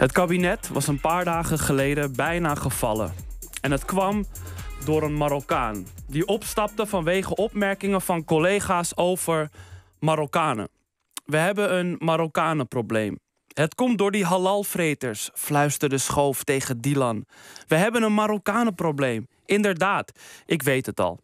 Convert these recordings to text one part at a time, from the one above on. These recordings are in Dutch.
Het kabinet was een paar dagen geleden bijna gevallen. En het kwam door een Marokkaan die opstapte vanwege opmerkingen van collega's over Marokkanen. We hebben een Marokkanenprobleem. Het komt door die halalvreters, fluisterde Schoof tegen Dylan. We hebben een Marokkanenprobleem. Inderdaad, ik weet het al.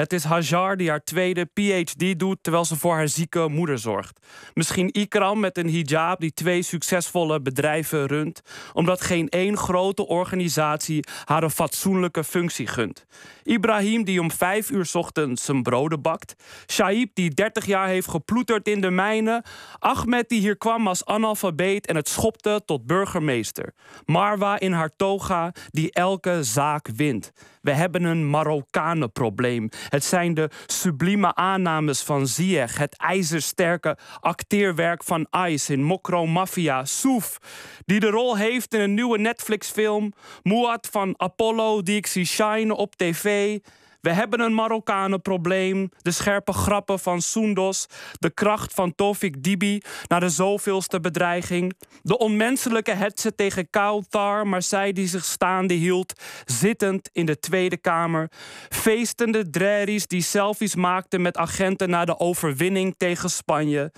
Het is Hajar die haar tweede PhD doet terwijl ze voor haar zieke moeder zorgt. Misschien Ikram met een hijab die twee succesvolle bedrijven runt, omdat geen één grote organisatie haar een fatsoenlijke functie gunt. Ibrahim die om vijf uur ochtends zijn broden bakt. Shaib die 30 jaar heeft geploeterd in de mijnen. Ahmed die hier kwam als analfabeet en het schopte tot burgemeester. Marwa in haar toga die elke zaak wint. We hebben een Marokkanenprobleem het zijn de sublieme aannames van Ziyech, het ijzersterke acteerwerk van Ice in Mokro Mafia, Soef, die de rol heeft in een nieuwe Netflix-film, Muad van Apollo, die ik zie shine op tv. We hebben een Marokkanenprobleem. De scherpe grappen van Soendos. De kracht van Tofik Dibi naar de zoveelste bedreiging. De onmenselijke hetze tegen Kautar, maar zij die zich staande hield, zittend in de Tweede Kamer. Feestende drerries die selfies maakten met agenten na de overwinning tegen Spanje.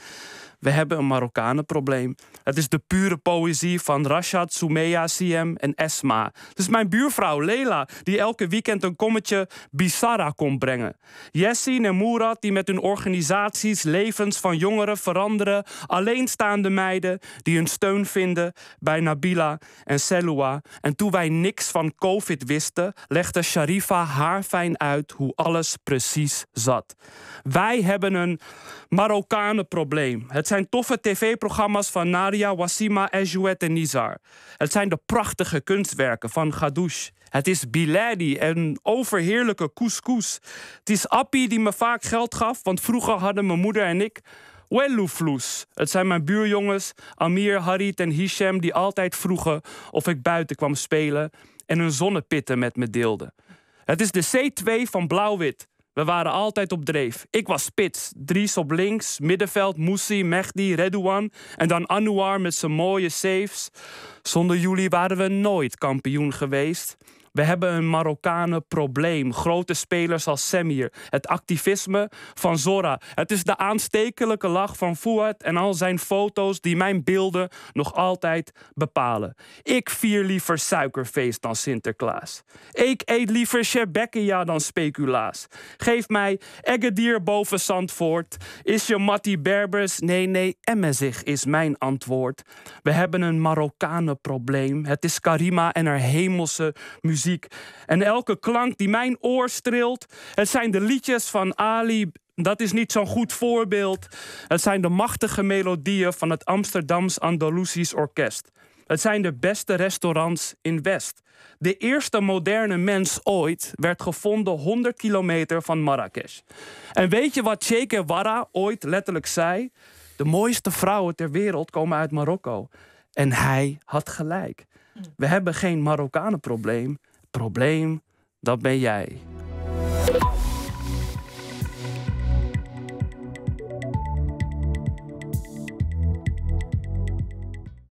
We hebben een Marokkanenprobleem. Het is de pure poëzie van Rashad, Soumeya, Siem en Esma. Het is mijn buurvrouw Leila, die elke weekend een kommetje Bizarra komt brengen. Jessin en Moerat die met hun organisaties levens van jongeren veranderen. Alleenstaande meiden, die hun steun vinden bij Nabila en Selua. En toen wij niks van COVID wisten, legde Sharifa haar fijn uit hoe alles precies zat. Wij hebben een Marokkanenprobleem. Het zijn toffe tv-programma's van Naria, Wassima, Ejouet en Nizar. Het zijn de prachtige kunstwerken van Gadouche. Het is Biladi, een overheerlijke couscous. Het is Appie die me vaak geld gaf, want vroeger hadden mijn moeder en ik Wellufloes. Het zijn mijn buurjongens Amir, Harit en Hisham die altijd vroegen of ik buiten kwam spelen en hun zonnepitten met me deelden. Het is de C2 van Blauw-Wit. We waren altijd op dreef. Ik was spits. Dries op links, middenveld, Moussi, Mehdi, Redouan. En dan Anouar met zijn mooie saves. Zonder jullie waren we nooit kampioen geweest. We hebben een Marokkanen probleem. Grote spelers als Semir. Het activisme van Zora. Het is de aanstekelijke lach van Fouad en al zijn foto's die mijn beelden nog altijd bepalen. Ik vier liever suikerfeest dan Sinterklaas. Ik eet liever Shebekia dan speculaas. Geef mij Eggedier boven Zandvoort. Is je Matti Berbers? Nee, nee, Emmezig is mijn antwoord. We hebben een Marokkanen probleem. Het is Karima en haar hemelse muziek en elke klank die mijn oor streelt, het zijn de liedjes van Ali. Dat is niet zo'n goed voorbeeld. Het zijn de machtige melodieën van het Amsterdams Andalusisch Orkest. Het zijn de beste restaurants in West. De eerste moderne mens ooit werd gevonden 100 kilometer van Marrakesh. En weet je wat Che Guevara ooit letterlijk zei? De mooiste vrouwen ter wereld komen uit Marokko. En hij had gelijk. We hebben geen Marokkanenprobleem probleem, dat ben jij.